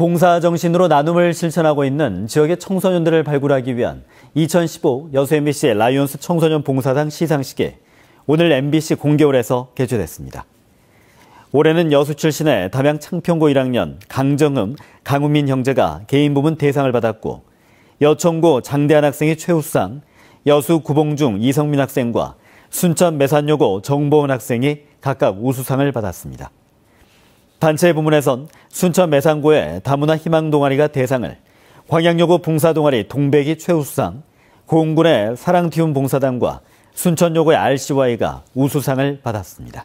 봉사 정신으로 나눔을 실천하고 있는 지역의 청소년들을 발굴하기 위한 2015 여수 MBC 의 라이온스 청소년 봉사상 시상식이 오늘 MBC 공개홀에서 개최됐습니다. 올해는 여수 출신의 담양 창평고 1학년 강정음, 강우민 형제가 개인 부문 대상을 받았고 여천고 장대한 학생이 최우수상, 여수 구봉중 이성민 학생과 순천 매산여고 정보은 학생이 각각 우수상을 받았습니다. 단체 부문에선 순천 매산고의 다문화 희망 동아리가 대상을, 광양여고 봉사 동아리 동백이 최우수상, 고흥군의 사랑티움 봉사단과 순천여고의 RCY가 우수상을 받았습니다.